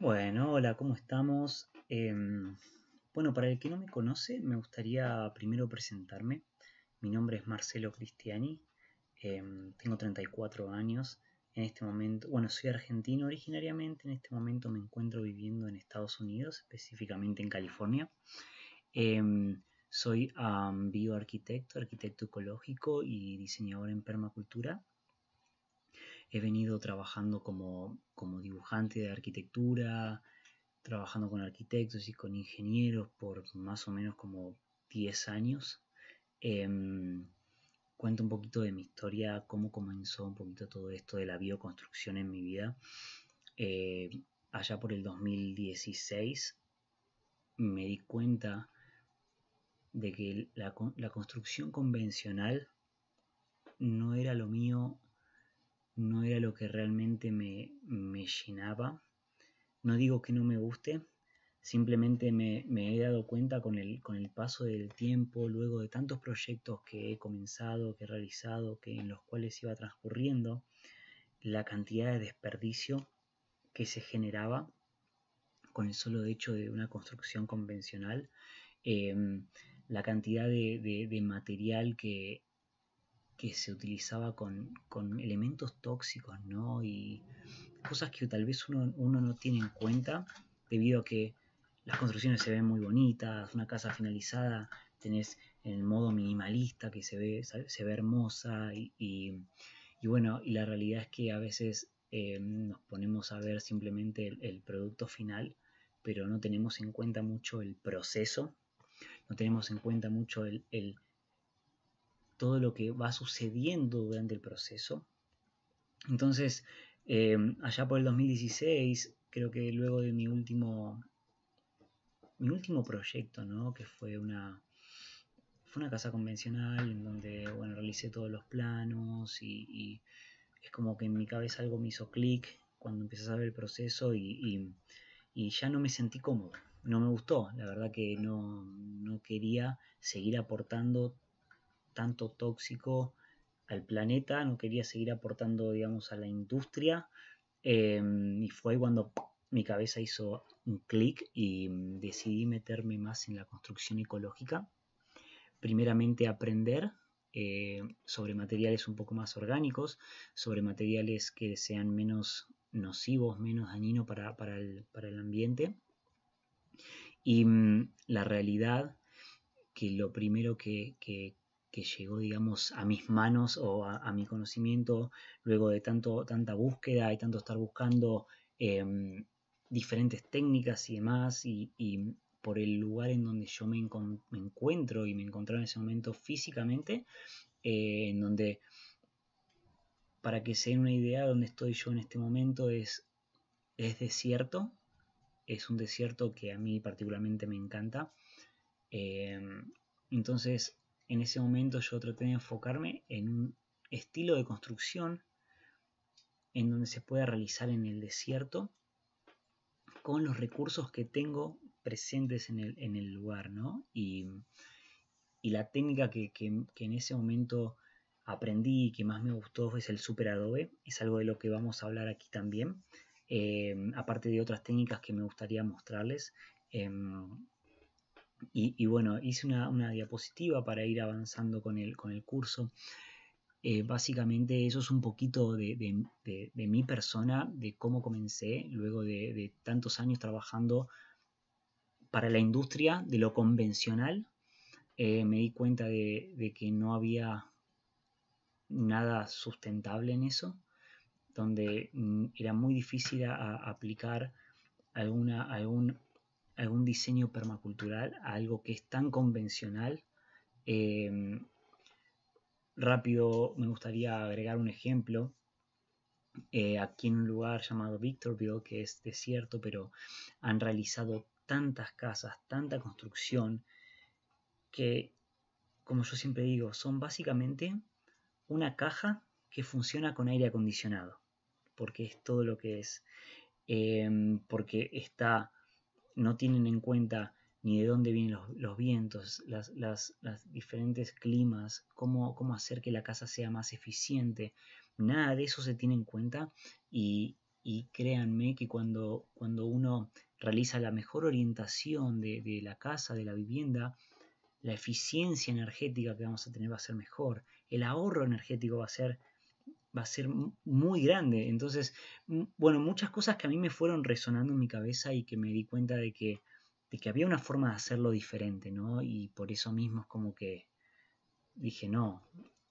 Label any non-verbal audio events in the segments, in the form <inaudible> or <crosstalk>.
Bueno, hola, ¿cómo estamos? Em, bueno, para el que no me conoce, me gustaría primero presentarme. Mi nombre es Marcelo Cristiani, em, tengo 34 años. En este momento, bueno, soy argentino originariamente, en este momento me encuentro viviendo en Estados Unidos, específicamente en California. Em, soy bioarquitecto, arquitecto ecológico y diseñador en permacultura he venido trabajando como, dibujante de arquitectura, trabajando con arquitectos y con ingenieros por más o menos como 10 años. Em, cuento un poquito de mi historia, cómo comenzó un poquito todo esto de la bioconstrucción en mi vida. Eh, allá por el 2016 me di cuenta de que la, la construcción convencional no era lo mío no era lo que realmente me, llenaba. No digo que no me guste, simplemente me, he dado cuenta con el, con el paso del tiempo, luego de tantos proyectos que he comenzado, que he realizado, que en los cuales iba transcurriendo, la cantidad de desperdicio que se generaba con el solo hecho de una construcción convencional, em, la cantidad de, de material que, que se utilizaba con, elementos tóxicos, ¿no? Y cosas que tal vez uno, no tiene en cuenta debido a que las construcciones se ven muy bonitas, una casa finalizada, tenés el modo minimalista que se ve, se ve hermosa y, bueno, y la realidad es que a veces eh, nos ponemos a ver simplemente el, producto final, pero no tenemos en cuenta mucho el proceso, no tenemos en cuenta mucho el todo lo que va sucediendo durante el proceso. Entonces, em, allá por el 2016, creo que luego de mi último, mi último proyecto, ¿no? que fue una, fue una casa convencional en donde bueno, realicé todos los planos y, es como que en mi cabeza algo me hizo clic cuando empecé a ver el proceso y, ya no me sentí cómodo, no me gustó, la verdad que no, no quería seguir aportando tanto tóxico al planeta, no quería seguir aportando, digamos, a la industria. Em, y fue cuando mi cabeza hizo un clic y mm, decidí meterme más en la construcción ecológica. Primeramente aprender eh, sobre materiales un poco más orgánicos, sobre materiales que sean menos nocivos, menos dañinos para, para, el, ambiente. Y mm, la realidad que lo primero que, que llegó, digamos, a mis manos o a, mi conocimiento luego de tanto, tanta búsqueda y tanto estar buscando em, diferentes técnicas y demás, y, por el lugar en donde yo me, encuentro y me encontré en ese momento físicamente, eh, en donde, para que se den una idea donde estoy yo en este momento, es, es desierto, es un desierto que a mí particularmente me encanta. Em, entonces, en ese momento yo traté de enfocarme en un estilo de construcción en donde se pueda realizar en el desierto con los recursos que tengo presentes en el, lugar, ¿no? Y, la técnica que, en ese momento aprendí y que más me gustó es el super adobe, es algo de lo que vamos a hablar aquí también, eh, aparte de otras técnicas que me gustaría mostrarles. Em, y, bueno, hice una, diapositiva para ir avanzando con el, con el curso. Eh, básicamente eso es un poquito de, mi persona, de cómo comencé luego de tantos años trabajando para la industria, de lo convencional, eh, me di cuenta de, que no había nada sustentable en eso, donde mm, era muy difícil aplicar alguna, algún algún diseño permacultural algo que es tan convencional. Em, rápido me gustaría agregar un ejemplo. Eh, aquí en un lugar llamado Victorville, que es desierto, pero han realizado tantas casas, tanta construcción, que, como yo siempre digo, son básicamente una caja que funciona con aire acondicionado, porque es todo lo que es, em, porque está no tienen en cuenta ni de dónde vienen los, vientos, las, diferentes climas, cómo, hacer que la casa sea más eficiente. Nada de eso se tiene en cuenta y, créanme que cuando, cuando uno realiza la mejor orientación de, de, la casa, de la vivienda, la eficiencia energética que vamos a tener va a ser mejor, el ahorro energético va a ser va a ser muy grande. Entonces, bueno, muchas cosas que a mí me fueron resonando en mi cabeza y que me di cuenta de que, que había una forma de hacerlo diferente, ¿no? Y por eso mismo es como que dije, no,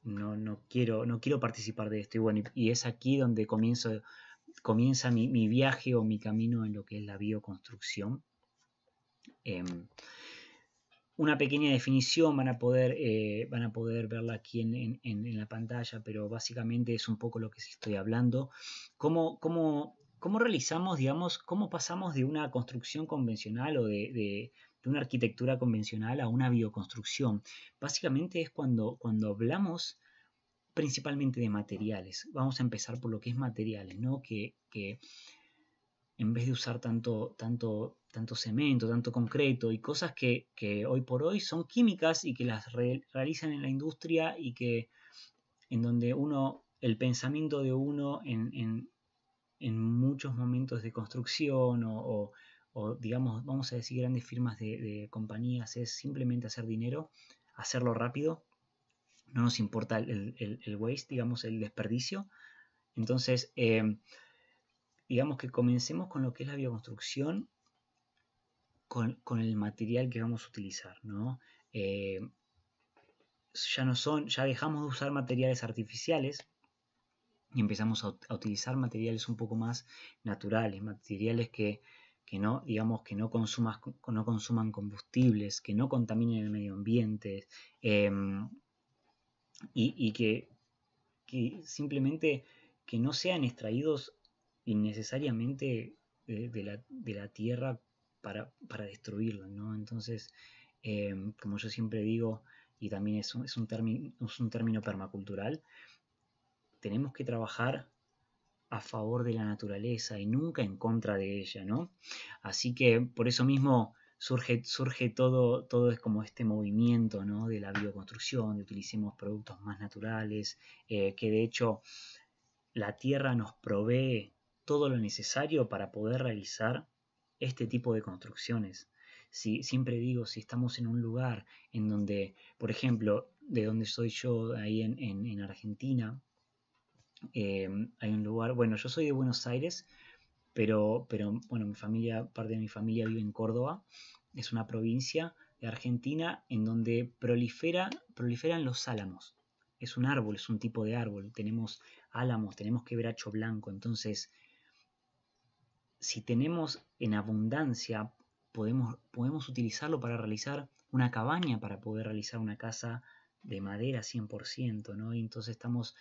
no, no, quiero, no quiero participar de esto. Y bueno, y, es aquí donde comienzo, comienza mi, viaje o mi camino en lo que es la bioconstrucción. Em, una pequeña definición, van a poder, eh, van a poder verla aquí en, la pantalla, pero básicamente es un poco lo que estoy hablando. ¿Cómo, realizamos, digamos, cómo pasamos de una construcción convencional o de, una arquitectura convencional a una bioconstrucción? Básicamente es cuando, cuando hablamos principalmente de materiales. Vamos a empezar por lo que es materiales, ¿no? Que, en vez de usar tanto, tanto tanto cemento, tanto concreto y cosas que, hoy por hoy son químicas y que las realizan en la industria y que en donde uno, el pensamiento de uno en, muchos momentos de construcción o, digamos, vamos a decir, grandes firmas de, compañías es simplemente hacer dinero, hacerlo rápido, no nos importa el, waste, digamos, el desperdicio. Entonces, eh, digamos que comencemos con lo que es la bioconstrucción con, el material que vamos a utilizar, ¿no? Eh, ya no son, ya dejamos de usar materiales artificiales y empezamos a, utilizar materiales un poco más naturales, materiales que, no, digamos, que no, no consuman combustibles, que no contaminen el medio ambiente em, y, que, simplemente que no sean extraídos innecesariamente la, de la, tierra para, destruirlo, ¿no? Entonces, em, como yo siempre digo, y también es un, es, un término, es un término permacultural, tenemos que trabajar a favor de la naturaleza y nunca en contra de ella, ¿no? Así que por eso mismo surge, surge todo, todo es como este movimiento, De la bioconstrucción, de utilicemos productos más naturales, eh, que de hecho la tierra nos provee todo lo necesario para poder realizar este tipo de construcciones. Si, siempre digo, si estamos en un lugar en donde, por ejemplo, de donde soy yo, ahí en, Argentina, em, hay un lugar, bueno, yo soy de Buenos Aires, pero, pero bueno, mi familia, parte de mi familia vive en Córdoba, es una provincia de Argentina en donde proliferan los álamos. Es un árbol, es un tipo de árbol. Tenemos álamos, tenemos quebracho blanco, entonces si tenemos en abundancia, podemos, podemos utilizarlo para realizar una cabaña, para poder realizar una casa de madera 100%, ¿no? Y entonces estamos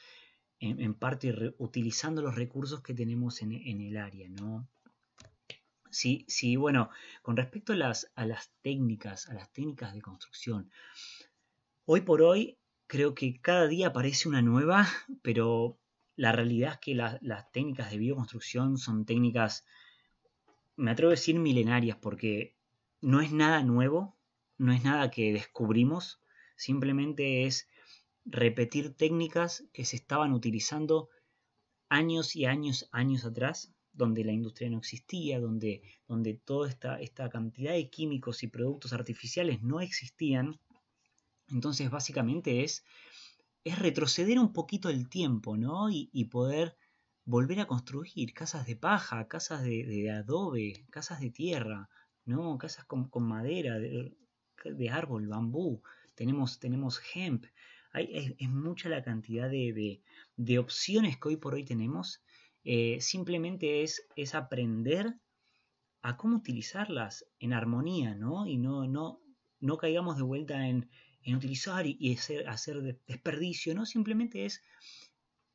en, parte utilizando los recursos que tenemos en, el área, ¿no? Sí, sí, bueno, con respecto a las, a las técnicas, a las técnicas de construcción, hoy por hoy creo que cada día aparece una nueva, pero la realidad es que las técnicas de bioconstrucción son técnicas me atrevo a decir milenarias, porque no es nada nuevo, no es nada que descubrimos, simplemente es repetir técnicas que se estaban utilizando años y años, años atrás, donde la industria no existía, donde, donde toda esta, esta cantidad de químicos y productos artificiales no existían. Entonces, básicamente es, es retroceder un poquito el tiempo, ¿no? Y, y poder volver a construir casas de paja, casas de, adobe, casas de tierra, ¿no? casas con, madera, de, árbol, bambú, tenemos, tenemos hemp. es, mucha la cantidad de, opciones que hoy por hoy tenemos. Eh, simplemente es, es aprender a cómo utilizarlas en armonía, ¿no? Y no, no, no caigamos de vuelta en, utilizar y, hacer, hacer desperdicio, ¿no? Simplemente es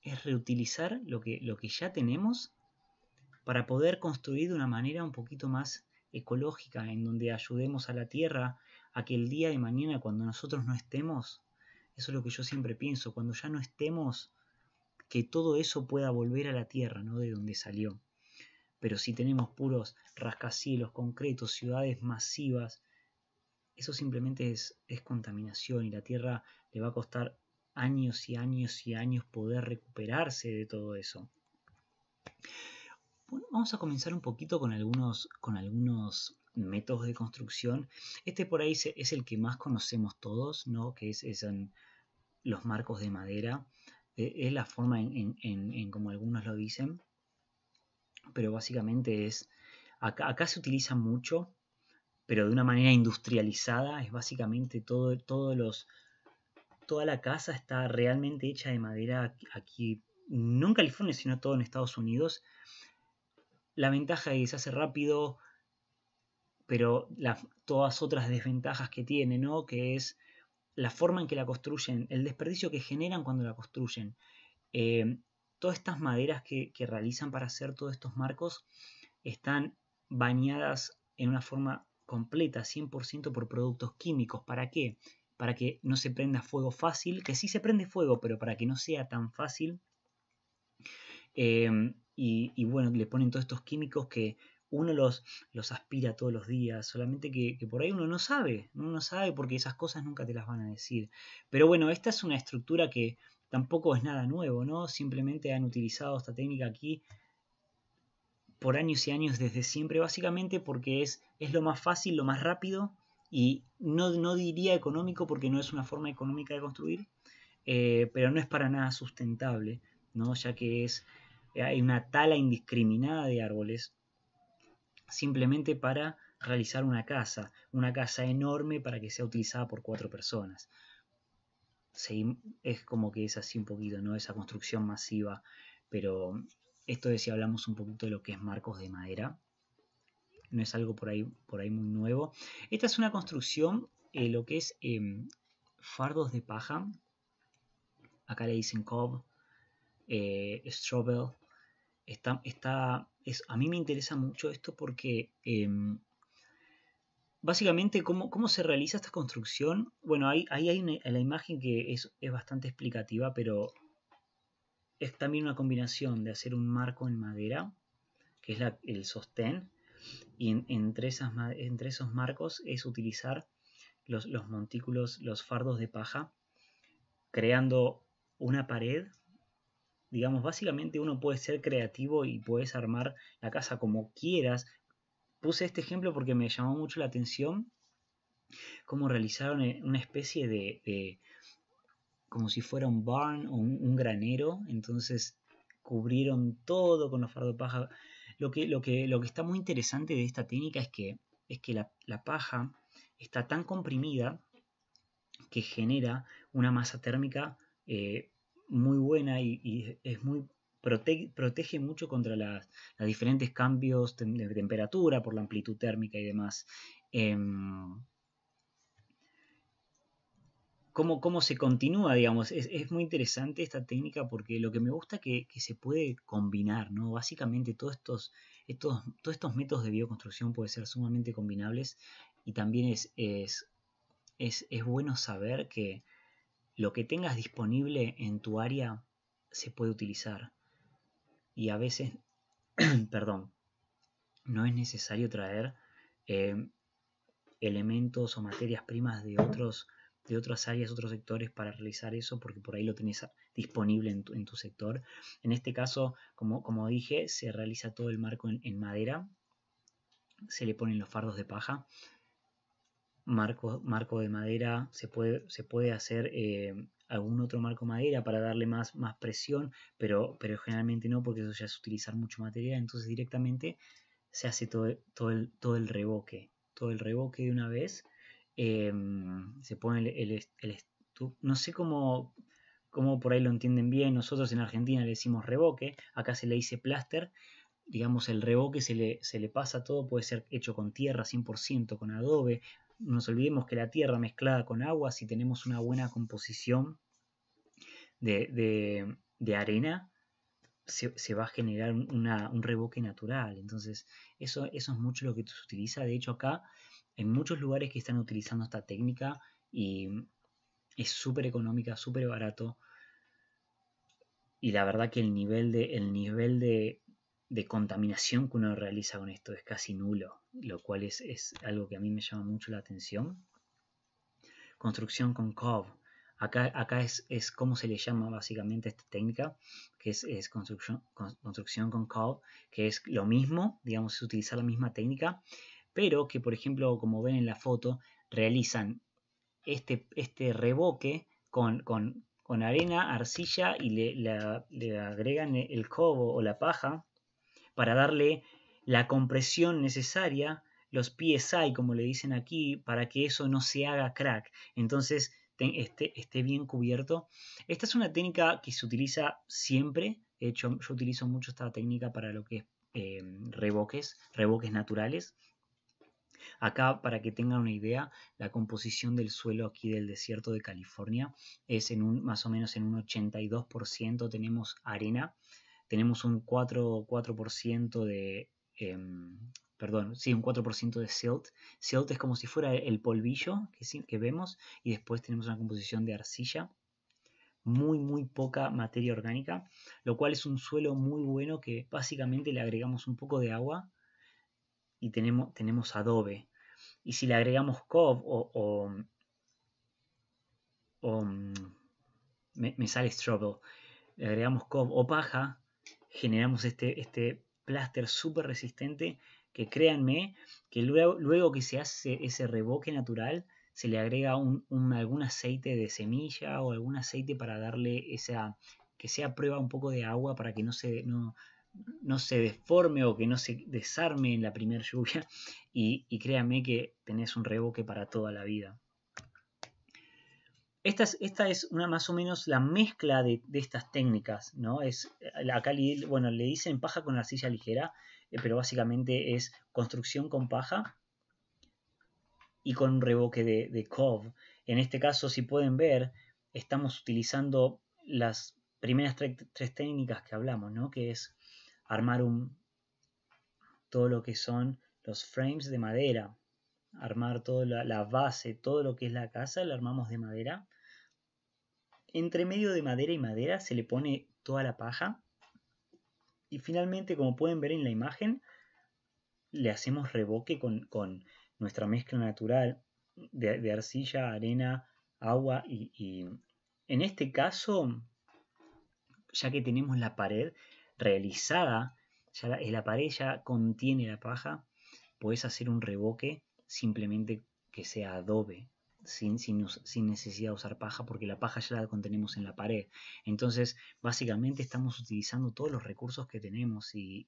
es reutilizar lo que, lo que ya tenemos para poder construir de una manera un poquito más ecológica, en donde ayudemos a la Tierra a que el día de mañana, cuando nosotros no estemos, eso es lo que yo siempre pienso, cuando ya no estemos, que todo eso pueda volver a la Tierra, ¿no? De donde salió. Pero si tenemos puros rascacielos, concretos, ciudades masivas, eso simplemente es, es contaminación y la Tierra le va a costar años y años y años poder recuperarse de todo eso. vamos a comenzar un poquito con algunos, con algunos métodos de construcción. Este por ahí es el que más conocemos todos, ¿no? que es, en los marcos de madera. Eh, es la forma en, en, como algunos lo dicen, pero básicamente es, acá, acá, se utiliza mucho, pero de una manera industrializada, es básicamente todo, todos los, toda la casa está realmente hecha de madera aquí, no en California, sino todo en Estados Unidos. La ventaja es que se hace rápido, pero todas otras desventajas que tiene, ¿no? Que es la forma en que la construyen, el desperdicio que generan cuando la construyen. Em, todas estas maderas que, que realizan para hacer todos estos marcos están bañadas en una forma completa, 100% por productos químicos. ¿Para qué? para que no se prenda fuego fácil, que sí se prende fuego, pero para que no sea tan fácil. Em, y, bueno, le ponen todos estos químicos que uno los, los aspira todos los días, solamente que, por ahí uno no sabe, uno no sabe porque esas cosas nunca te las van a decir. Pero bueno, esta es una estructura que tampoco es nada nuevo, ¿no? Simplemente han utilizado esta técnica aquí por años y años desde siempre, básicamente porque es, es lo más fácil, lo más rápido y no, diría económico porque no es una forma económica de construir, eh, pero no es para nada sustentable, ¿no? ya que es, hay una tala indiscriminada de árboles simplemente para realizar una casa, una casa enorme para que sea utilizada por cuatro personas. es como que es así un poquito, ¿no? Esa construcción masiva, pero esto es si hablamos un poquito de lo que es marcos de madera, no es algo por ahí, por ahí muy nuevo. Esta es una construcción, eh, lo que es em, fardos de paja. Acá le dicen cob, eh, strobel. Está, está, es, a mí me interesa mucho esto porque em, básicamente ¿cómo, se realiza esta construcción. Bueno, ahí, hay una, la imagen que es, bastante explicativa, pero es también una combinación de hacer un marco en madera, que es el sostén, y entre, esos marcos es utilizar los, montículos, los fardos de paja, creando una pared digamos, básicamente uno puede ser creativo y puedes armar la casa como quieras. Puse este ejemplo porque me llamó mucho la atención cómo realizaron eh, una especie de, como si fuera un barn o un, granero, entonces cubrieron todo con los fardos de paja, lo que, lo que, lo que está muy interesante de esta técnica es que, es que la, paja está tan comprimida que genera una masa térmica eh, muy buena y, es muy protege, mucho contra los diferentes cambios de, temperatura por la amplitud térmica y demás. Em, cómo, se continúa, digamos. Es, es, muy interesante esta técnica porque lo que me gusta es que, se puede combinar, ¿no? Básicamente todos estos, estos, todos estos métodos de bioconstrucción pueden ser sumamente combinables y también es, es, es, bueno saber que lo que tengas disponible en tu área se puede utilizar. Y a veces, <clears throat> perdón, no es necesario traer eh, elementos o materias primas de otros de otras áreas, otros sectores para realizar eso, porque por ahí lo tenés disponible en tu, sector. En este caso, como, como, dije, se realiza todo el marco en, madera, se le ponen los fardos de paja, marco, marco de madera, se puede, se puede hacer eh, algún otro marco madera para darle más, más presión, pero, pero generalmente no, porque eso ya es utilizar mucho material, entonces directamente se hace todo, todo, el, todo el revoque, todo el revoque de una vez Em, se pone el, no sé cómo, por ahí lo entienden bien, nosotros en Argentina le decimos revoque, acá se le dice plaster, digamos el revoque se le, se le pasa todo, puede ser hecho con tierra 100%, con adobe, no nos olvidemos que la tierra mezclada con agua, si tenemos una buena composición de, arena, se, va a generar un revoque natural. Entonces, eso, eso es mucho lo que se utiliza. De hecho, acá en muchos lugares que están utilizando esta técnica y es súper económica, súper barato. Y la verdad que el nivel, de, el nivel de, contaminación que uno realiza con esto es casi nulo, lo cual es, algo que a mí me llama mucho la atención. Construcción con cob Acá, acá es, es como se le llama básicamente esta técnica, que es, es construcción, construcción con cob que es lo mismo, digamos, es utilizar la misma técnica, pero que por ejemplo, como ven en la foto, realizan este, este revoque con, arena, arcilla y le, agregan e, el cobo o la paja para darle la compresión necesaria, los PSI como le dicen aquí, para que eso no se haga crack. Entonces esté, esté bien cubierto. Esta es una técnica que se utiliza siempre. De hecho, yo utilizo mucho esta técnica para lo que es eh, reboques revoques, naturales. Acá, para que tengan una idea, la composición del suelo aquí del desierto de California es en un, más o menos en un 82% tenemos arena, tenemos un 4%, 4 de... Em, perdón, sí, un 4% de silt. Silt es como si fuera el polvillo que, que vemos y después tenemos una composición de arcilla muy muy poca materia orgánica, lo cual es un suelo muy bueno que básicamente le agregamos un poco de agua y tenemos, tenemos Adobe. Y si le agregamos cob o, mm, me, sale struggle le agregamos cob o paja, generamos este, este pláster súper resistente que créanme que luego, luego, que se hace ese revoque natural, se le agrega un, algún aceite de semilla o algún aceite para darle esa, que sea prueba un poco de agua para que no se, no se deforme o que no se desarme en la primera lluvia y, créanme créame que tenés un reboque para toda la vida. Esta es, esta es una más o menos la mezcla de, estas técnicas, ¿no? Es, eh, acá le, bueno, le dicen paja con arcilla ligera, eh, pero básicamente es construcción con paja y con reboque de, de Cove. En este caso, si pueden ver, estamos utilizando las primeras tres técnicas que hablamos, ¿no? Que es armar un, todo lo que son los frames de madera, armar toda la, base, todo lo que es la casa, la armamos de madera. Entre medio de madera y madera se le pone toda la paja. Y finalmente, como pueden ver en la imagen, le hacemos reboque con, nuestra mezcla natural de, arcilla, arena, agua y en este caso, ya que tenemos la pared, realizada, ya la, pared ya contiene la paja, Puedes hacer un revoque simplemente que sea adobe, sin, sin, necesidad de usar paja, porque la paja ya la contenemos en la pared. Entonces, básicamente estamos utilizando todos los recursos que tenemos y,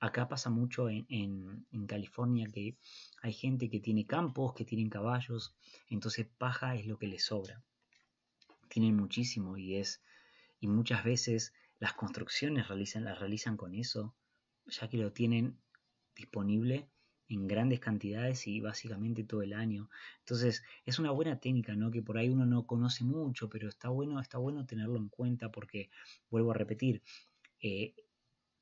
acá pasa mucho en, en, California que hay gente que tiene campos, que tienen caballos, entonces paja es lo que les sobra. Tienen muchísimo y es, y muchas veces las construcciones realizan, las realizan con eso, ya que lo tienen disponible en grandes cantidades y básicamente todo el año. Entonces, es una buena técnica, ¿no? Que por ahí uno no conoce mucho, pero está bueno, está bueno tenerlo en cuenta porque, vuelvo a repetir, eh,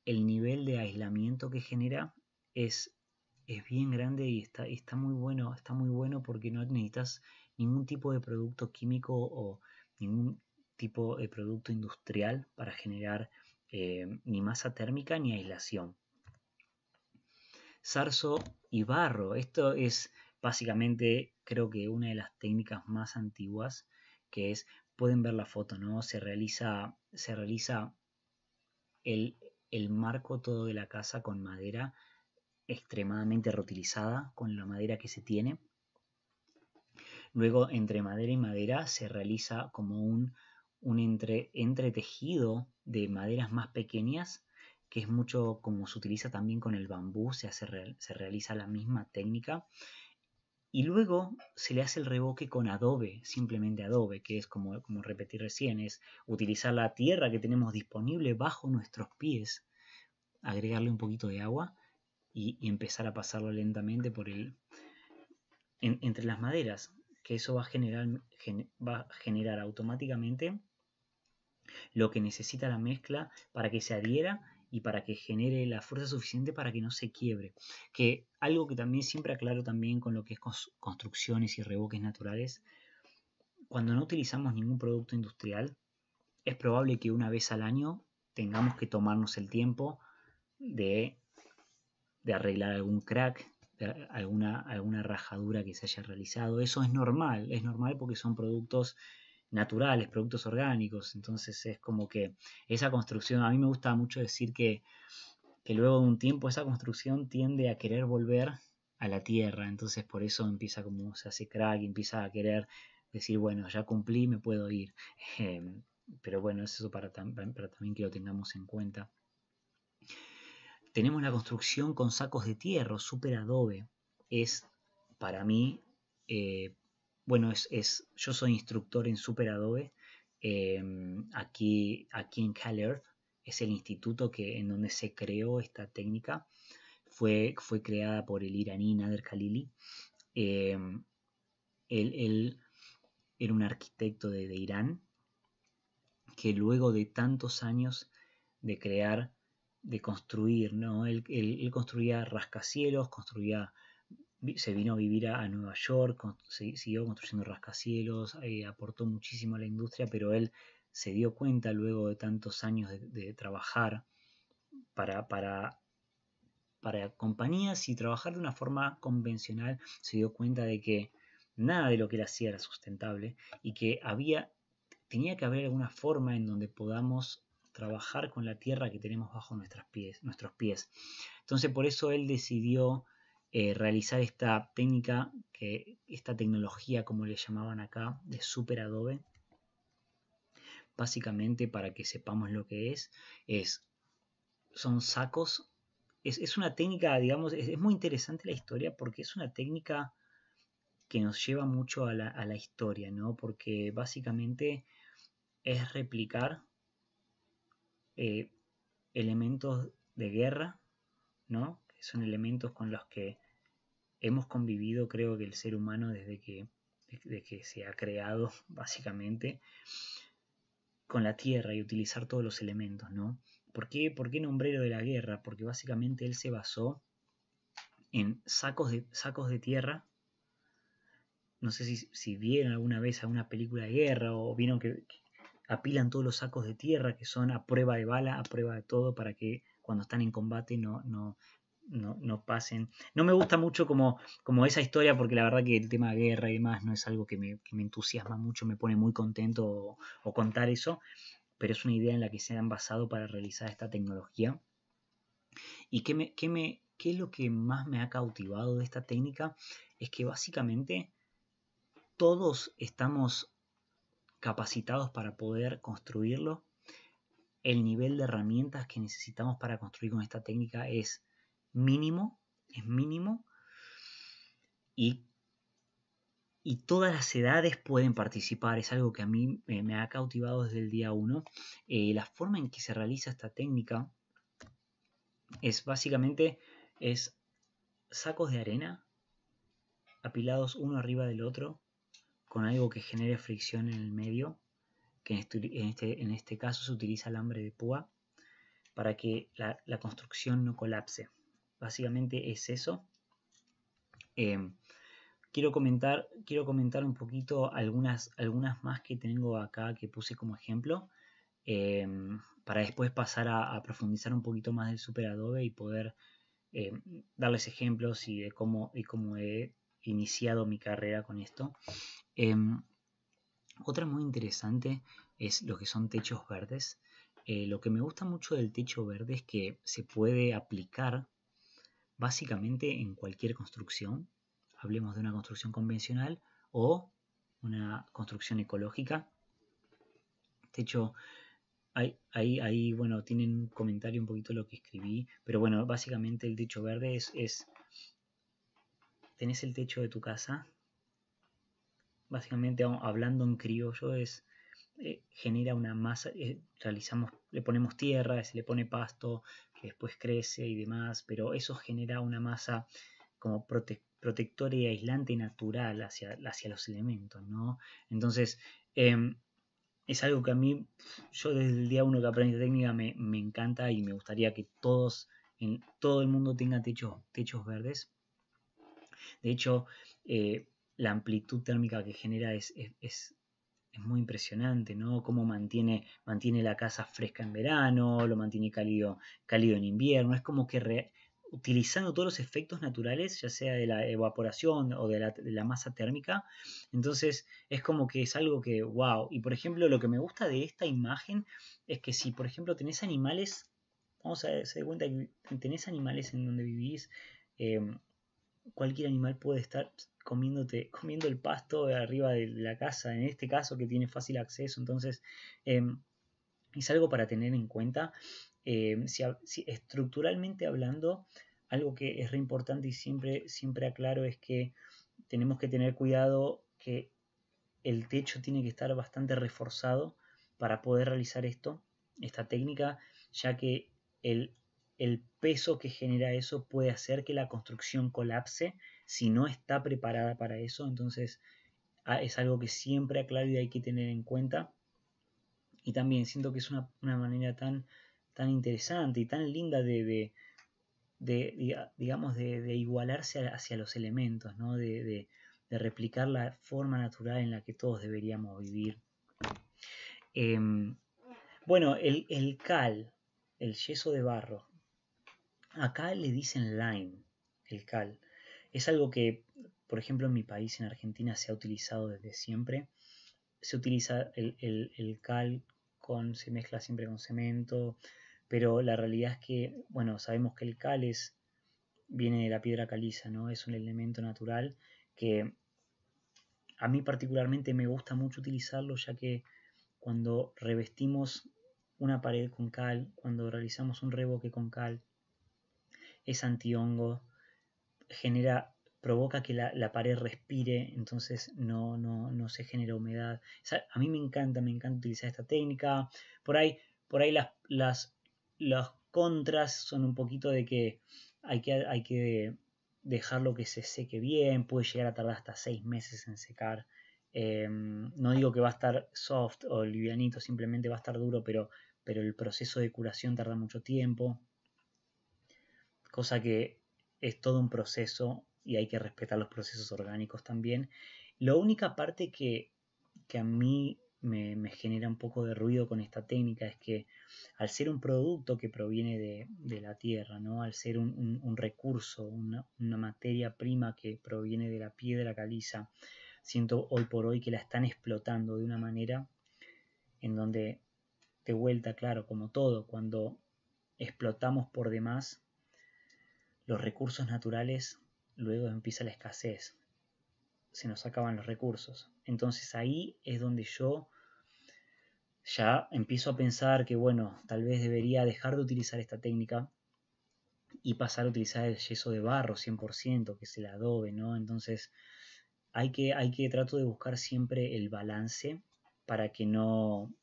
el nivel de aislamiento que genera es, es bien grande y está, está muy bueno, está muy bueno porque no necesitas ningún tipo de producto químico o ningún tipo de producto industrial para generar eh, ni masa térmica ni aislación. Sarso y barro, esto es básicamente creo que una de las técnicas más antiguas que es, pueden ver la foto, ¿no? Se realiza, se realiza el, el marco todo de la casa con madera extremadamente reutilizada, con la madera que se tiene. Luego, entre madera y madera se realiza como un un entretejido de maderas más pequeñas, que es mucho como se utiliza también con el bambú, se, se realiza la misma técnica. Y luego se le hace el reboque con adobe, simplemente adobe, que es como, como repetí recién, es utilizar la tierra que tenemos disponible bajo nuestros pies, agregarle un poquito de agua y, empezar a pasarlo lentamente por el, entre las maderas, que eso va a generar, va a generar automáticamente lo que necesita la mezcla para que se adhiera y para que genere la fuerza suficiente para que no se quiebre. Que algo que también siempre aclaro también con lo que es construcciones y reboques naturales, cuando no utilizamos ningún producto industrial, es probable que una vez al año tengamos que tomarnos el tiempo de, de arreglar algún crack, alguna, alguna rajadura que se haya realizado. Eso es normal, es normal porque son productos naturales, productos orgánicos. Entonces es como que esa construcción, a mí me gusta mucho decir que, que luego de un tiempo esa construcción tiende a querer volver a la tierra. Entonces por eso empieza como se hace crack, empieza a querer decir, bueno, ya cumplí, me puedo ir. <laughs> Em, pero bueno, es eso para, para también que lo tengamos en cuenta. Tenemos la construcción con sacos de tierra, super adobe. Es para mí eh, bueno, es, es, yo soy instructor en Super Adobe em, aquí, aquí en Cal Earth, es el instituto que, en donde se creó esta técnica. Fue, fue creada por el iraní Nader Khalili. Em, él, era un arquitecto de, Irán que luego de tantos años de crear, de construir, ¿no? él construía rascacielos, construía se vino a vivir a, Nueva York, siguió construyendo rascacielos, eh, aportó muchísimo a la industria, pero él se dio cuenta luego de tantos años de, trabajar para, para, para, compañías y trabajar de una forma convencional, se dio cuenta de que nada de lo que él hacía era sustentable y que había, tenía que haber alguna forma en donde podamos trabajar con la tierra que tenemos bajo pies, nuestros pies. Entonces por eso él decidió eh, realizar esta técnica, que, esta tecnología, como le llamaban acá, de Super Adobe. Básicamente, para que sepamos lo que es, es son sacos. Es, una técnica, digamos, es, muy interesante la historia porque es una técnica que nos lleva mucho a la, historia, ¿no? Porque básicamente es replicar eh, elementos de guerra, ¿no? son elementos con los que hemos convivido, creo que el ser humano desde que, se ha creado, <laughs> básicamente, con la tierra y utilizar todos los elementos, ¿no? ¿Por qué, nombrero de la guerra? Porque básicamente él se basó en sacos de, sacos de tierra. No sé si, vieron alguna vez alguna película de guerra o vieron que, apilan todos los sacos de tierra que son a prueba de bala, a prueba de todo, para que cuando están en combate no, no, no, pasen. No me gusta mucho como, como esa historia, porque la verdad que el tema de guerra y demás no es algo que me, entusiasma mucho, me pone muy contento o, contar eso, pero es una idea en la que se han basado para realizar esta tecnología. ¿Y qué, me, qué es lo que más me ha cautivado de esta técnica? Es que básicamente todos estamos capacitados para poder construirlo. El nivel de herramientas que necesitamos para construir con esta técnica es mínimo, es mínimo, y, todas las edades pueden participar, es algo que a mí me ha cautivado desde el día 1. Eh, la forma en que se realiza esta técnica es básicamente es sacos de arena apilados uno arriba del otro con algo que genere fricción en el medio, que en este, este, este caso se utiliza alambre de púa para que la construcción no colapse. Básicamente es eso. Em, quiero, comentar, quiero comentar un poquito algunas, algunas más que tengo acá que puse como ejemplo. Em, para después pasar a, profundizar un poquito más del Super Adobe y poder em, darles ejemplos y de cómo, he iniciado mi carrera con esto. otra muy interesante es lo que son techos verdes. Eh, lo que me gusta mucho del techo verde es que se puede aplicar básicamente en cualquier construcción, hablemos de una construcción convencional o una construcción ecológica. techo hecho, ahí, bueno, tienen un comentario un poquito lo que escribí, pero bueno, básicamente el techo verde es, tenés el techo de tu casa, básicamente hablando en criollo es, eh, genera una masa, eh, realizamos, le ponemos tierra, se le pone pasto, que después crece y demás, pero eso genera una masa como protectora y aislante natural hacia, hacia los elementos, ¿no? Entonces, em, es algo que a mí, yo desde el día uno que aprendí técnica me, encanta y me gustaría que todos, en, todo el mundo tenga techo, techos verdes. De hecho, eh, la amplitud térmica que genera es, es es muy impresionante, ¿no? Cómo mantiene, mantiene la casa fresca en verano, lo mantiene cálido, cálido en invierno. Es como que utilizando todos los efectos naturales, ya sea de la evaporación o de la, de la, masa térmica. Entonces es como que es algo que, wow. Y por ejemplo, lo que me gusta de esta imagen es que si, por ejemplo, tenés animales, vamos a darse cuenta que tenés animales en donde vivís, eh, cualquier animal puede estar comiendo el pasto de arriba de la casa, en este caso que tiene fácil acceso. Entonces, em, es algo para tener en cuenta. Em, si, estructuralmente hablando, algo que es re importante y siempre, siempre aclaro es que tenemos que tener cuidado que el techo tiene que estar bastante reforzado para poder realizar esto, esta técnica, ya que el el peso que genera eso puede hacer que la construcción colapse si no está preparada para eso. Entonces es algo que siempre aclaro y hay que tener en cuenta. Y también siento que es una, una manera tan, tan interesante y tan linda de, de, digamos, de, igualarse hacia los elementos, ¿no? de, replicar la forma natural en la que todos deberíamos vivir. Em, bueno, el cal, el yeso de barro, Acá le dicen lime, el cal. Es algo que, por ejemplo, en mi país, en Argentina, se ha utilizado desde siempre. Se utiliza el, cal con, se mezcla siempre con cemento, pero la realidad es que, bueno, sabemos que el cal viene de la piedra caliza, ¿no? Es un elemento natural que a mí particularmente me gusta mucho utilizarlo ya que cuando revestimos una pared con cal, cuando realizamos un revoque con cal, es antihongo, genera, provoca que la, pared respire, entonces no, no, se genera humedad. a mí me encanta, me encanta utilizar esta técnica. Por ahí, por ahí las, las, contras son un poquito de que hay que, hay que dejarlo que se seque bien, puede llegar a tardar hasta seis meses en secar. Em, no digo que va a estar soft o livianito, simplemente va a estar duro, pero, pero el proceso de curación tarda mucho tiempo cosa que es todo un proceso y hay que respetar los procesos orgánicos también. La única parte que, a mí me, genera un poco de ruido con esta técnica es que al ser un producto que proviene de, la tierra, ¿no? al ser un, recurso, una, una, materia prima que proviene de la piedra caliza, siento hoy por hoy que la están explotando de una manera en donde de vuelta, claro, como todo, cuando explotamos por demás, los recursos naturales, luego empieza la escasez, se nos acaban los recursos. Entonces ahí es donde yo ya empiezo a pensar que, bueno, tal vez debería dejar de utilizar esta técnica y pasar a utilizar el yeso de barro 100%, que es el adobe, ¿no? Entonces hay que, hay que trato de buscar siempre el balance para que no,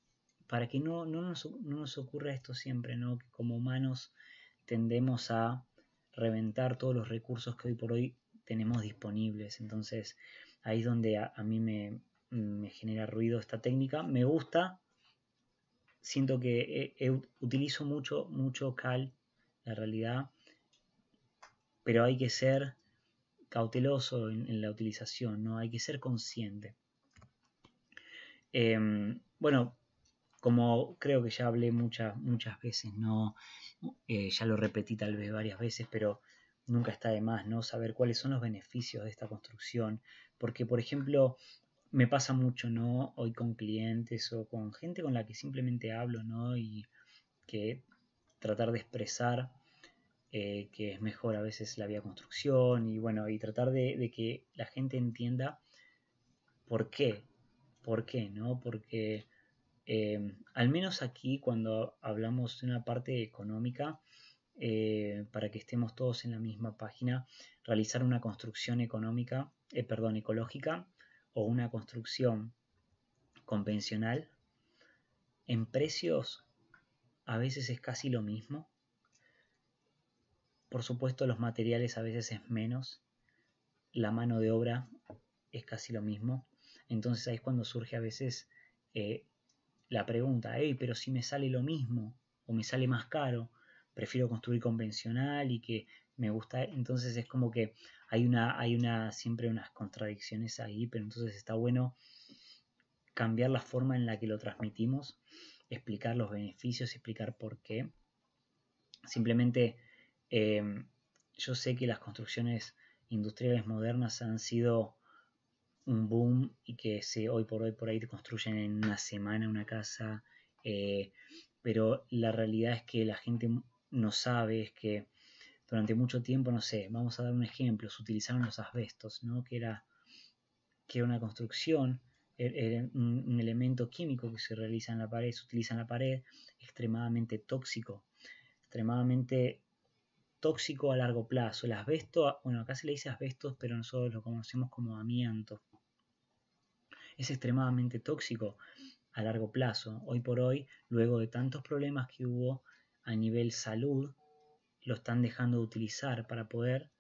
para que no, no, nos, no nos ocurra esto siempre, ¿no? Que como humanos tendemos a reventar todos los recursos que hoy por hoy tenemos disponibles. Entonces ahí es donde a, mí me, genera ruido esta técnica. Me gusta, siento que utilizo mucho, mucho cal, la realidad, pero hay que ser cauteloso en, la utilización, ¿no? Hay que ser consciente. Em, bueno, como creo que ya hablé muchas, muchas veces, no, eh, ya lo repetí tal vez varias veces, pero nunca está de más, ¿no? Saber cuáles son los beneficios de esta construcción. Porque, por ejemplo, me pasa mucho, ¿no? Hoy con clientes o con gente con la que simplemente hablo, ¿no? Y que tratar de expresar eh, que es mejor a veces la vía construcción y bueno, y tratar de, de, que la gente entienda por qué, por qué, ¿no? Porque Em, al menos aquí cuando hablamos de una parte económica, eh, para que estemos todos en la misma página, realizar una construcción económica, eh, perdón, ecológica o una construcción convencional, en precios a veces es casi lo mismo. Por supuesto, los materiales a veces es menos. La mano de obra es casi lo mismo. Entonces ahí es cuando surge a veces eh, la pregunta, pero si me sale lo mismo o me sale más caro, prefiero construir convencional y que me gusta, entonces es como que hay una, hay una, siempre unas contradicciones ahí, pero entonces está bueno cambiar la forma en la que lo transmitimos, explicar los beneficios, explicar por qué. Simplemente eh, yo sé que las construcciones industriales modernas han sido un boom y que se, hoy por hoy por ahí te construyen en una semana una casa, eh, pero la realidad es que la gente no sabe, es que durante mucho tiempo, no sé, vamos a dar un ejemplo, se utilizaron los asbestos, ¿no? que, era, que era una construcción, e-, un, elemento químico que se realiza en la pared, se utiliza en la pared, extremadamente tóxico, extremadamente tóxico a largo plazo. El asbesto, bueno, acá se le dice asbestos, pero nosotros lo conocemos como amianto es extremadamente tóxico a largo plazo. Hoy por hoy, luego de tantos problemas que hubo a nivel salud, lo están dejando de utilizar para poder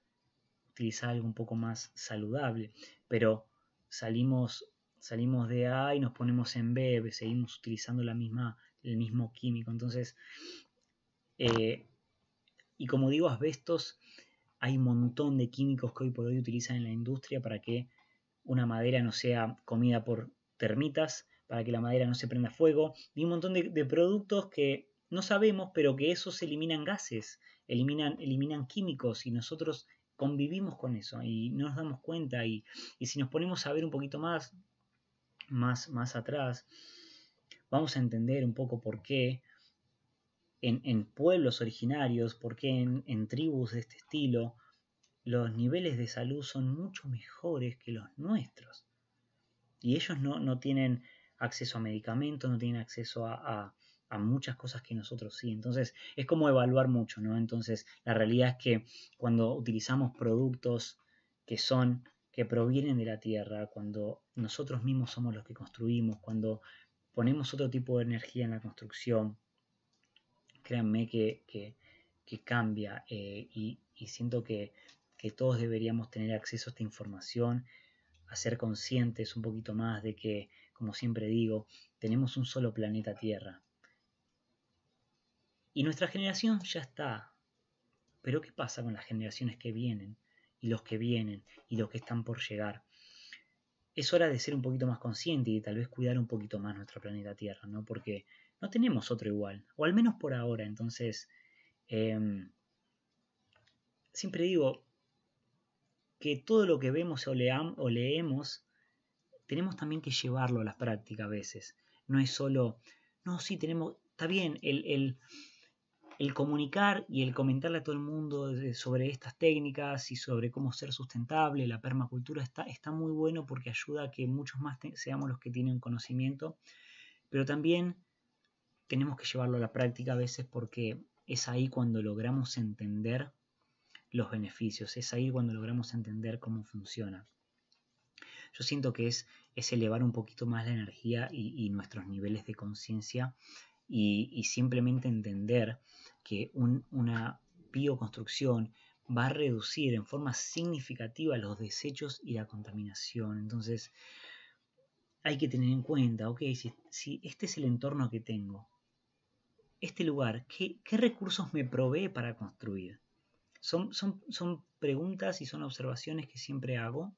utilizar algo un poco más saludable. Pero salimos, salimos de A y nos ponemos en B, seguimos utilizando la misma, el mismo químico. Entonces, eh, y como digo, asbestos, hay un montón de químicos que hoy por hoy utilizan en la industria para que una madera no sea comida por termitas, para que la madera no se prenda fuego, y un montón de, productos que no sabemos, pero que esos eliminan gases, eliminan, eliminan químicos y nosotros convivimos con eso y no nos damos cuenta y, si nos ponemos a ver un poquito más, más, más atrás, vamos a entender un poco por qué en, pueblos originarios, por qué en, en, tribus de este estilo, los niveles de salud son mucho mejores que los nuestros. Y ellos no, tienen acceso a medicamentos, no tienen acceso a, muchas cosas que nosotros sí. Entonces es como evaluar mucho, ¿no? Entonces la realidad es que cuando utilizamos productos que son, que provienen de la tierra, cuando nosotros mismos somos los que construimos, cuando ponemos otro tipo de energía en la construcción, créanme que, cambia eh, y siento que que todos deberíamos tener acceso a esta información, a ser conscientes un poquito más de que, como siempre digo, tenemos un solo planeta Tierra. Y nuestra generación ya está. Pero ¿qué pasa con las generaciones que vienen? Y los que vienen, y los que están por llegar. Es hora de ser un poquito más consciente y tal vez cuidar un poquito más nuestro planeta Tierra, ¿no? Porque no tenemos otro igual, o al menos por ahora. Entonces, em, siempre digo, todo lo que vemos o, leemos, tenemos también que llevarlo a la práctica a veces. No es solo, no, sí, tenemos, está bien, el, el, comunicar y el comentarle a todo el mundo sobre estas técnicas y sobre cómo ser sustentable, la permacultura está, está muy bueno porque ayuda a que muchos más seamos los que tienen conocimiento, pero también tenemos que llevarlo a la práctica a veces porque es ahí cuando logramos entender los beneficios, es ahí cuando logramos entender cómo funciona. Yo siento que es, es elevar un poquito más la energía y, nuestros niveles de conciencia y, simplemente entender que una bioconstrucción va a reducir en forma significativa los desechos y la contaminación. Entonces, hay que tener en cuenta, ok, si, si este es el entorno que tengo, este lugar, ¿qué, recursos me provee para construir? Son, preguntas y son observaciones que siempre hago.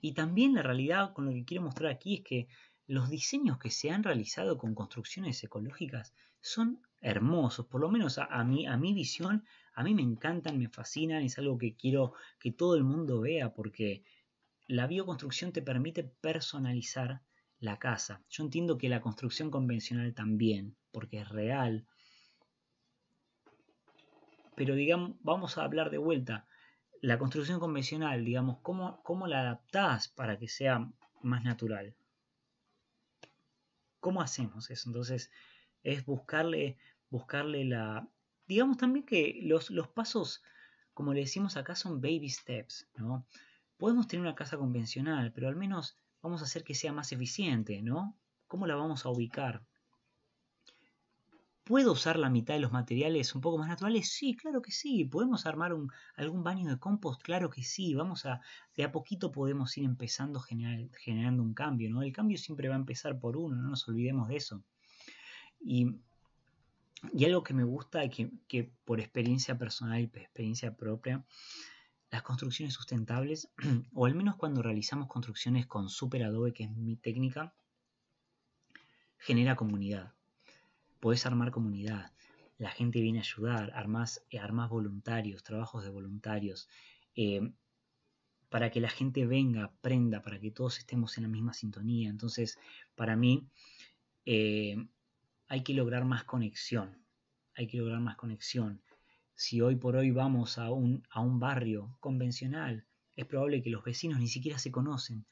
Y también la realidad con lo que quiero mostrar aquí es que los diseños que se han realizado con construcciones ecológicas son hermosos, por lo menos a, a, a mi visión, a mí me encantan, me fascinan, es algo que quiero que todo el mundo vea porque la bioconstrucción te permite personalizar la casa. Yo entiendo que la construcción convencional también, porque es real, pero digamos, vamos a hablar de vuelta. La construcción convencional, digamos, ¿cómo, la adaptás para que sea más natural? ¿Cómo hacemos eso? Entonces, es buscarle, buscarle la... Digamos también que los, los pasos, como le decimos acá, son baby steps, ¿no? Podemos tener una casa convencional, pero al menos vamos a hacer que sea más eficiente, ¿no? ¿Cómo la vamos a ubicar? ¿Puedo usar la mitad de los materiales un poco más naturales? Sí, claro que sí. ¿Podemos armar algún baño de compost? Claro que sí. Vamos a, de a poquito podemos ir empezando generando un cambio, ¿no? El cambio siempre va a empezar por uno, no nos olvidemos de eso. Y, algo que me gusta que, que por experiencia personal y experiencia propia, las construcciones sustentables, <clears throat> o al menos cuando realizamos construcciones con super adobe, que es mi técnica, genera comunidad podés armar comunidad, la gente viene a ayudar, armas eh, voluntarios, trabajos de voluntarios, eh, para que la gente venga, aprenda, para que todos estemos en la misma sintonía. Entonces, para mí, eh, hay que lograr más conexión, hay que lograr más conexión. Si hoy por hoy vamos a un barrio convencional, es probable que los vecinos ni siquiera se conocen,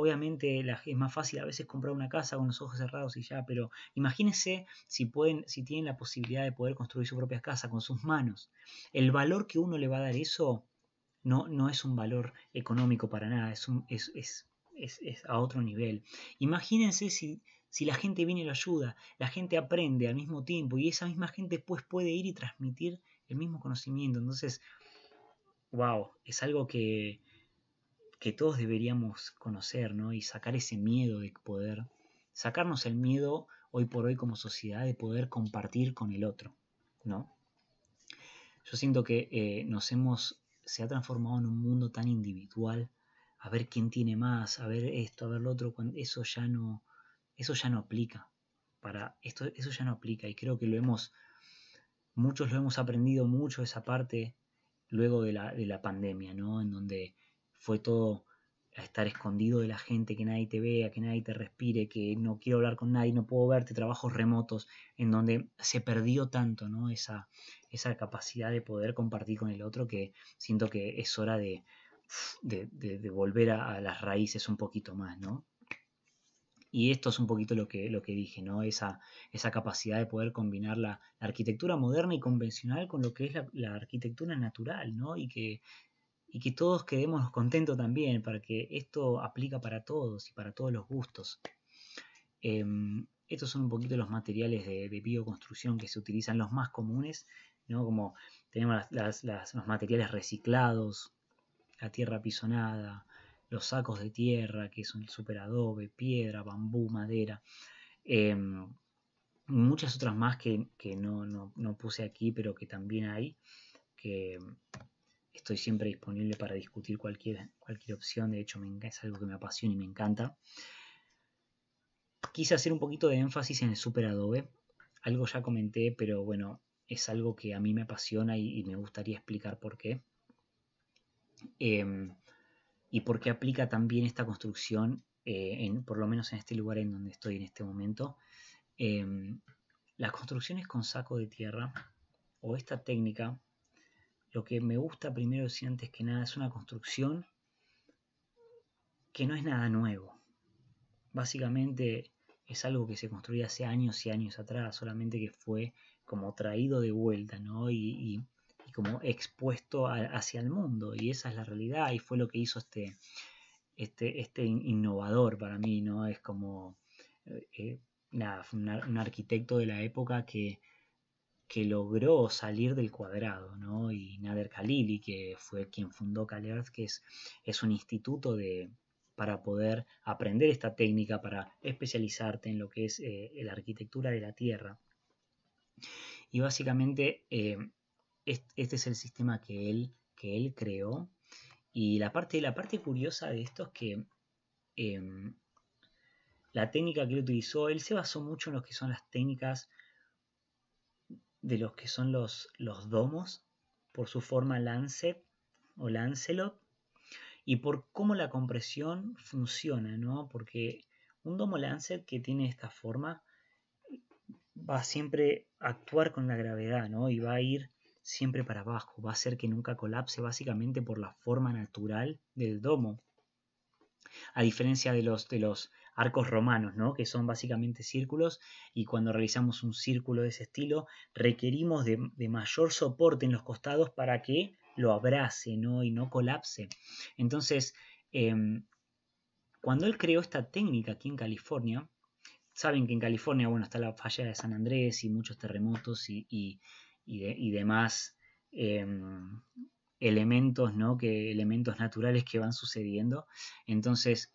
Obviamente la, es más fácil a veces comprar una casa con los ojos cerrados y ya, pero imagínense si pueden, si tienen la posibilidad de poder construir su propia casa con sus manos. El valor que uno le va a dar eso no, no es un valor económico para nada, es, un, es, a otro nivel. Imagínense si, si la gente viene y lo ayuda, la gente aprende al mismo tiempo y esa misma gente después puede ir y transmitir el mismo conocimiento. Entonces, wow, es algo que, que todos deberíamos conocer, ¿no? Y sacar ese miedo de poder, sacarnos el miedo hoy por hoy como sociedad de poder compartir con el otro, ¿no? Yo siento que eh, nos hemos, se ha transformado en un mundo tan individual, a ver quién tiene más, a ver esto, a ver lo otro, eso ya no, eso ya no aplica, para esto, eso ya no aplica y creo que lo hemos, muchos lo hemos aprendido mucho esa parte luego de la, de la pandemia, ¿no? En donde fue todo a estar escondido de la gente, que nadie te vea, que nadie te respire, que no quiero hablar con nadie, no puedo verte, trabajos remotos, en donde se perdió tanto ¿no? esa, capacidad de poder compartir con el otro que siento que es hora de, de, volver a, las raíces un poquito más, ¿no? Y esto es un poquito lo que, lo que dije, ¿no? Esa, esa capacidad de poder combinar la, arquitectura moderna y convencional con lo que es la, arquitectura natural, ¿no? Y que y que todos quedemos contentos también, para que esto aplica para todos y para todos los gustos. Em, estos son un poquito los materiales de, bioconstrucción que se utilizan, los más comunes, como tenemos los materiales reciclados, la tierra pisonada, los sacos de tierra, que son super adobe. piedra, bambú, madera, em, muchas otras más que, no, no puse aquí, pero que también hay, que Estoy siempre disponible para discutir cualquier, cualquier opción, de hecho es algo que me apasiona y me encanta. Quise hacer un poquito de énfasis en el Super Adobe, algo ya comenté, pero bueno, es algo que a mí me apasiona y, me gustaría explicar por qué. Em, y por qué aplica también esta construcción, eh, en, por lo menos en este lugar en donde estoy en este momento. Em, las construcciones con saco de tierra o esta técnica lo que me gusta primero y antes que nada es una construcción que no es nada nuevo. Básicamente es algo que se construía hace años y años atrás, solamente que fue como traído de vuelta, ¿no? Y, como expuesto hacia el mundo. Y esa es la realidad y fue lo que hizo este, este, este innovador para mí, ¿no? Es como, eh, eh, un, arquitecto de la época que que logró salir del cuadrado, ¿no? Y Nader Khalili, que fue quien fundó CalEarth, que es, es un instituto de, para poder aprender esta técnica, para especializarte en lo que es eh, la arquitectura de la Tierra. Y básicamente eh, este es el sistema que él, que él creó. Y la parte, la parte curiosa de esto es que em, la técnica que él utilizó, él se basó mucho en lo que son las técnicas de los que son los, los domos, por su forma lancet o lancelot, y por cómo la compresión funciona, ¿no? Porque un domo lancet que tiene esta forma va siempre a actuar con la gravedad, ¿no? Y va a ir siempre para abajo, va a hacer que nunca colapse básicamente por la forma natural del domo. A diferencia de los, de los arcos romanos, ¿no? que son básicamente círculos, y cuando realizamos un círculo de ese estilo, requerimos de, mayor soporte en los costados para que lo abrace ¿no? y no colapse. Entonces, em, cuando él creó esta técnica aquí en California, saben que en California, bueno, está la falla de San Andrés y muchos terremotos y, demás em, elementos, ¿no? Que, elementos naturales que van sucediendo. Entonces,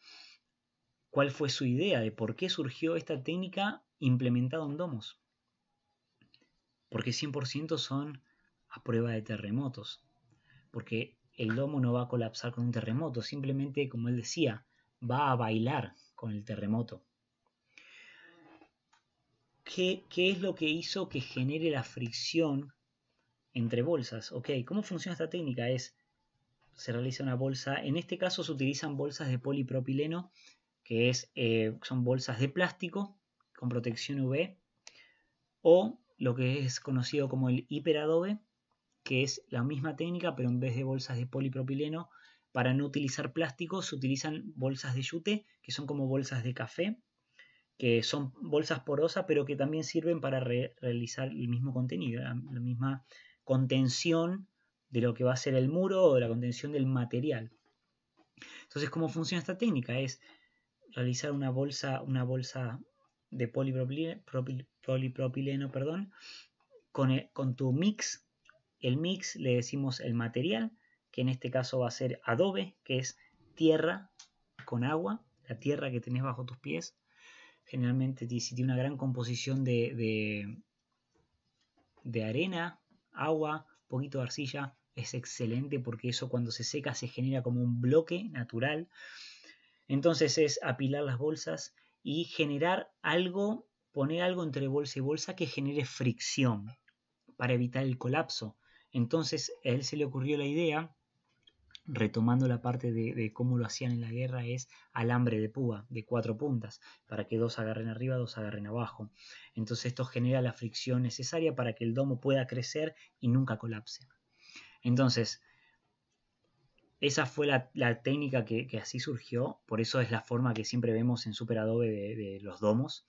cuál fue su idea de por qué surgió esta técnica implementada en domos. Porque 100% son a prueba de terremotos. Porque el domo no va a colapsar con un terremoto, simplemente, como él decía, va a bailar con el terremoto. ¿Qué, ¿Qué, es lo que hizo que genere la fricción entre bolsas? Ok, ¿cómo funciona esta técnica? Es, se realiza una bolsa, en este caso se utilizan bolsas de polipropileno que es, eh, son bolsas de plástico con protección UV, o lo que es conocido como el hiperadobe, que es la misma técnica, pero en vez de bolsas de polipropileno, para no utilizar plástico, se utilizan bolsas de yute, que son como bolsas de café, que son bolsas porosas, pero que también sirven para realizar el mismo contenido, la, misma contención de lo que va a ser el muro o la contención del material. Entonces, ¿cómo funciona esta técnica? Es realizar una bolsa, una bolsa de polipropileno, perdón, con, e, con tu mix. El mix le decimos el material, que en este caso va a ser adobe, que es tierra con agua, la tierra que tenés bajo tus pies. Generalmente si tiene una gran composición de, de, arena, agua, poquito de arcilla, es excelente porque eso cuando se seca se genera como un bloque natural entonces es apilar las bolsas y generar algo, poner algo entre bolsa y bolsa que genere fricción para evitar el colapso. Entonces a él se le ocurrió la idea, retomando la parte de, de cómo lo hacían en la guerra, es alambre de púa de cuatro puntas, para que dos agarren arriba, dos agarren abajo. Entonces esto genera la fricción necesaria para que el domo pueda crecer y nunca colapse. Entonces, esa fue la, técnica que, así surgió, por eso es la forma que siempre vemos en Super Adobe de, los domos.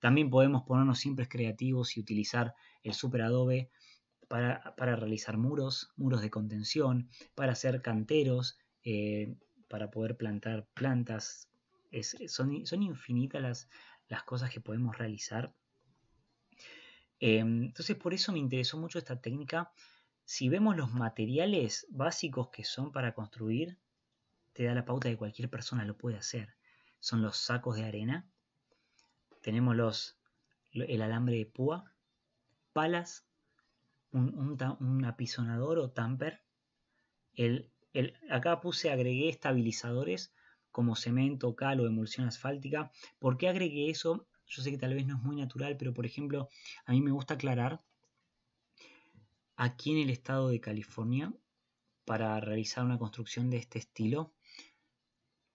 También podemos ponernos siempre creativos y utilizar el Super Adobe para, realizar muros, muros de contención, para hacer canteros, eh, para poder plantar plantas. son, son, infinitas las, las cosas que podemos realizar eh, entonces, por eso me interesó mucho esta técnica si vemos los materiales básicos que son para construir, te da la pauta de que cualquier persona lo puede hacer. Son los sacos de arena, tenemos los, el alambre de púa, palas, un, apisonador o tamper. El, acá puse, agregué estabilizadores como cemento, cal o emulsión asfáltica. ¿Por qué agregué eso? Yo sé que tal vez no es muy natural, pero por ejemplo, a mí me gusta aclarar aquí en el estado de California, para realizar una construcción de este estilo,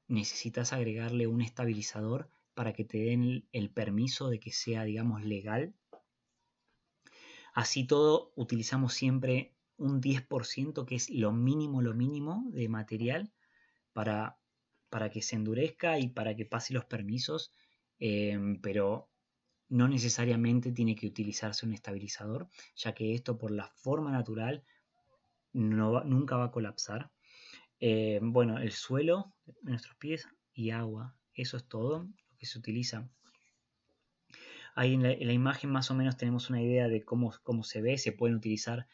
necesitas agregarle un estabilizador para que te den el permiso de que sea, digamos, legal. Así todo, utilizamos siempre un 10%, que es lo mínimo, lo mínimo de material para, para que se endurezca y para que pase los permisos, eh, pero no necesariamente tiene que utilizarse un estabilizador, ya que esto por la forma natural nunca va a colapsar. Eh, bueno, el suelo, nuestros pies y agua, eso es todo lo que se utiliza. Ahí en la, imagen más o menos tenemos una idea de cómo, cómo se ve, se pueden utilizar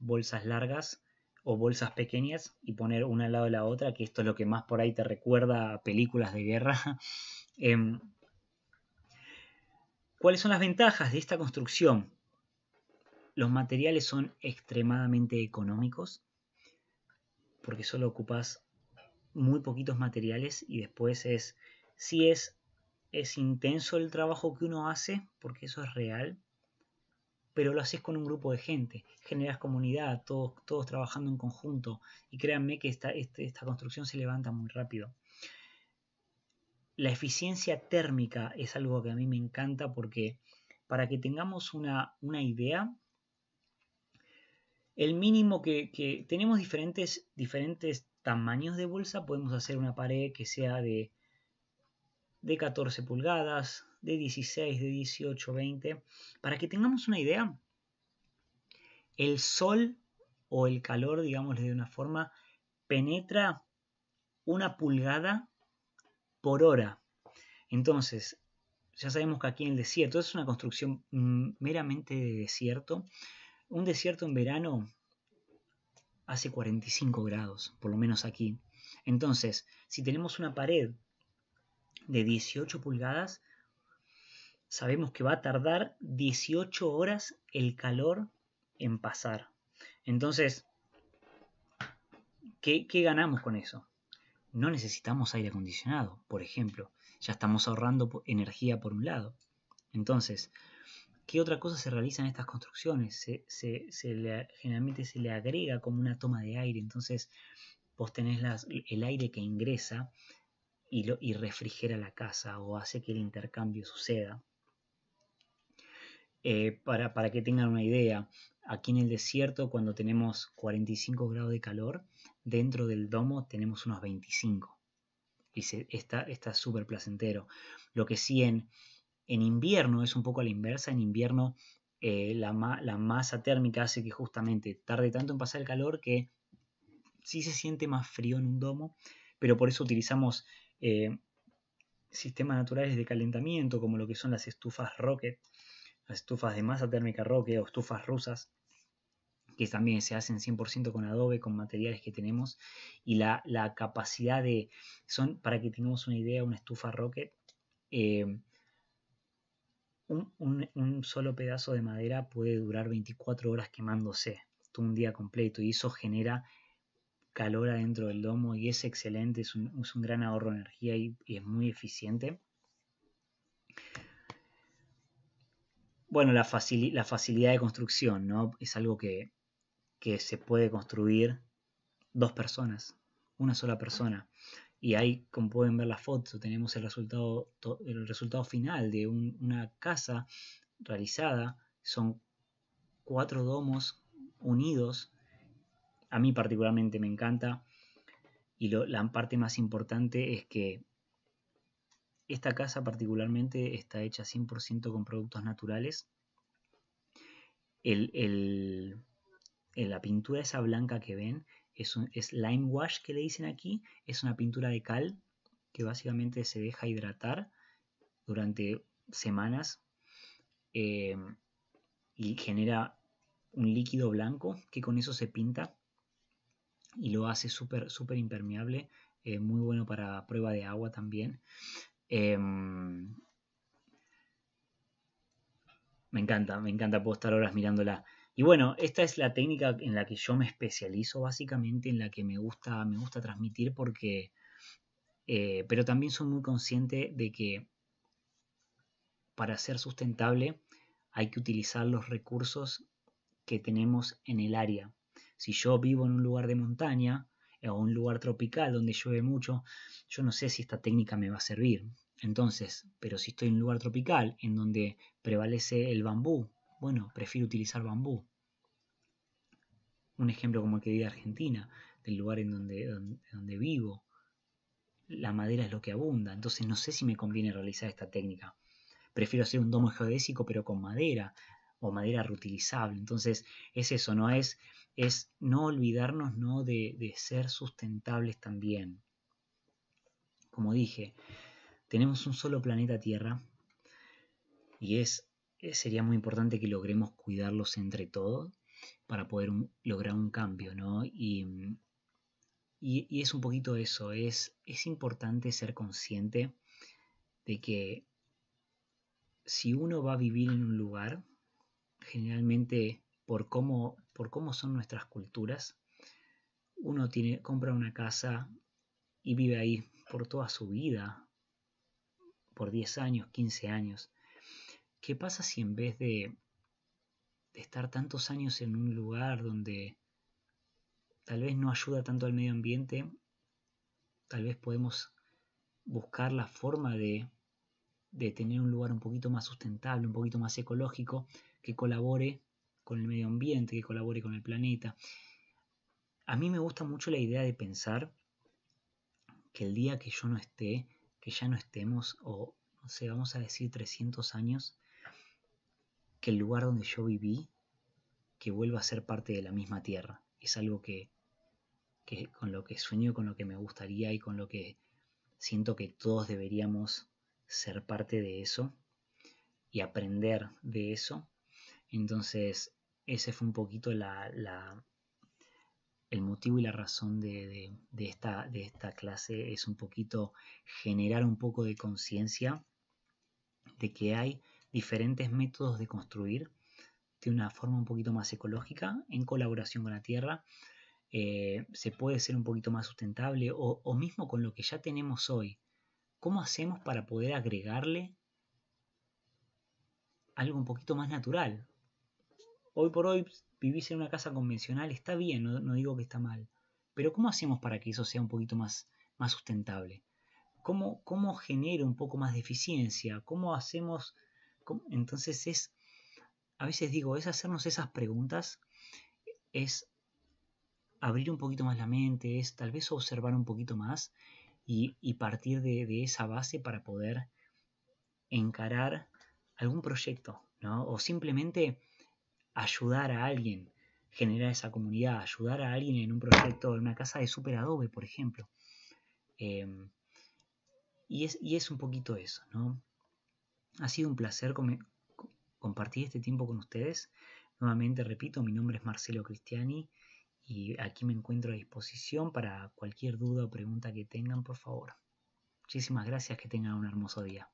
bolsas largas o bolsas pequeñas y poner una al lado de la otra, que esto es lo que más por ahí te recuerda a películas de guerra. <laughs> Em, ¿Cuáles son las ventajas de esta construcción? Los materiales son extremadamente económicos porque solo ocupas muy poquitos materiales y después es, si es, es intenso el trabajo que uno hace, porque eso es real, pero lo haces con un grupo de gente, generas comunidad, todos, todos trabajando en conjunto y créanme que esta este, construcción se levanta muy rápido. La eficiencia térmica es algo que a mí me encanta porque para que tengamos una, una idea, el mínimo que, tenemos diferentes, diferentes, tamaños de bolsa, podemos hacer una pared que sea de, de 14 pulgadas, de 16, de 18, 20. Para que tengamos una idea, el sol o el calor, digámosle de una forma, penetra una pulgada por hora. Entonces, ya sabemos que aquí en el desierto, es una construcción mm, meramente de desierto. Un desierto en verano hace 45 grados, por lo menos aquí. Entonces, si tenemos una pared de 18 pulgadas, sabemos que va a tardar 18 horas el calor en pasar. Entonces, ¿qué, qué ganamos con eso? no necesitamos aire acondicionado, por ejemplo. Ya estamos ahorrando energía por un lado. Entonces, ¿qué otra cosa se realiza en estas construcciones? generalmente se le agrega como una toma de aire. Entonces, vos tenés el aire que ingresa y, y refrigera la casa o hace que el intercambio suceda. Eh, para, que tengan una idea, aquí en el desierto cuando tenemos 45 grados de calor, dentro del domo tenemos unos 25. Y se, está súper placentero. Lo que sí en, invierno es un poco a la inversa. En invierno eh, la, masa térmica hace que justamente tarde tanto en pasar el calor que sí se siente más frío en un domo. Pero por eso utilizamos eh, sistemas naturales de calentamiento como lo que son las estufas rocket, las estufas de masa térmica rocket o estufas rusas que también se hacen 100% con Adobe, con materiales que tenemos, y la, capacidad de, son, para que tengamos una idea, una estufa Rocket, eh, un, solo pedazo de madera puede durar 24 horas quemándose, Todo un día completo, y eso genera calor adentro del domo y es excelente, es un, gran ahorro de energía y, es muy eficiente. bueno, la, la, facilidad de construcción, ¿no? Es algo que, que se puede construir dos personas, una sola persona. Y ahí, como pueden ver las fotos. tenemos el resultado, el resultado final de una casa realizada. Son cuatro domos unidos. A mí particularmente me encanta. Y la parte más importante es que esta casa particularmente está hecha 100% con productos naturales. el la pintura esa blanca que ven es, un, lime wash que le dicen aquí, es una pintura de cal que básicamente se deja hidratar durante semanas eh, y genera un líquido blanco que con eso se pinta y lo hace súper impermeable, eh, muy bueno para prueba de agua también. Em, me encanta, me encanta, puedo estar horas mirándola. Y bueno, esta es la técnica en la que yo me especializo, básicamente en la que me gusta, me gusta transmitir porque, eh, pero también soy muy consciente de que para ser sustentable hay que utilizar los recursos que tenemos en el área. Si yo vivo en un lugar de montaña o un lugar tropical donde llueve mucho, yo no sé si esta técnica me va a servir. Entonces, pero si estoy en un lugar tropical en donde prevalece el bambú bueno, prefiero utilizar bambú. Un ejemplo como el que di de Argentina, del lugar en donde, donde, vivo. La madera es lo que abunda, entonces no sé si me conviene realizar esta técnica. Prefiero hacer un domo geodésico pero con madera o madera reutilizable. Entonces es eso, ¿no? Es, es no olvidarnos ¿no? De, de ser sustentables también. Como dije, tenemos un solo planeta Tierra y es eh, sería muy importante que logremos cuidarlos entre todos para poder lograr un cambio, ¿no? Y, mm, es un poquito eso, es, importante ser consciente de que si uno va a vivir en un lugar, generalmente por cómo, son nuestras culturas, uno tiene, compra una casa y vive ahí por toda su vida, por 10 años, 15 años. ¿Qué pasa si en vez de, estar tantos años en un lugar donde tal vez no ayuda tanto al medio ambiente, tal vez podemos buscar la forma de, de, tener un lugar un poquito más sustentable, un poquito más ecológico, que colabore con el medio ambiente, que colabore con el planeta. A mí me gusta mucho la idea de pensar que el día que yo no esté, que ya no estemos, o no sé, vamos a decir 300 años, que el lugar donde yo viví, que vuelva a ser parte de la misma tierra. Es algo que, con lo que sueño, con lo que me gustaría y con lo que siento que todos deberíamos ser parte de eso y aprender de eso. Entonces, ese fue un poquito la, el motivo y la razón de, de, esta, de esta clase es un poquito generar un poco de conciencia de que hay diferentes métodos de construir de una forma un poquito más ecológica, en colaboración con la tierra. Eh, se puede ser un poquito más sustentable o, mismo con lo que ya tenemos hoy. ¿Cómo hacemos para poder agregarle algo un poquito más natural? Hoy por hoy pues, vivís en una casa convencional, está bien, no, digo que está mal, pero ¿cómo hacemos para que eso sea un poquito más, más sustentable? ¿Cómo, ¿Cómo genera un poco más de eficiencia? ¿Cómo hacemos entonces es, a veces digo, es hacernos esas preguntas, es abrir un poquito más la mente, es tal vez observar un poquito más y, partir de, esa base para poder encarar algún proyecto, ¿no? O simplemente ayudar a alguien, generar esa comunidad, ayudar a alguien en un proyecto, en una casa de super adobe, por ejemplo. Em, y, es, y es un poquito eso, ¿no? Ha sido un placer compartir este tiempo con ustedes. Nuevamente repito, mi nombre es Marcelo Cristiani y aquí me encuentro a disposición para cualquier duda o pregunta que tengan, por favor. Muchísimas gracias, que tengan un hermoso día.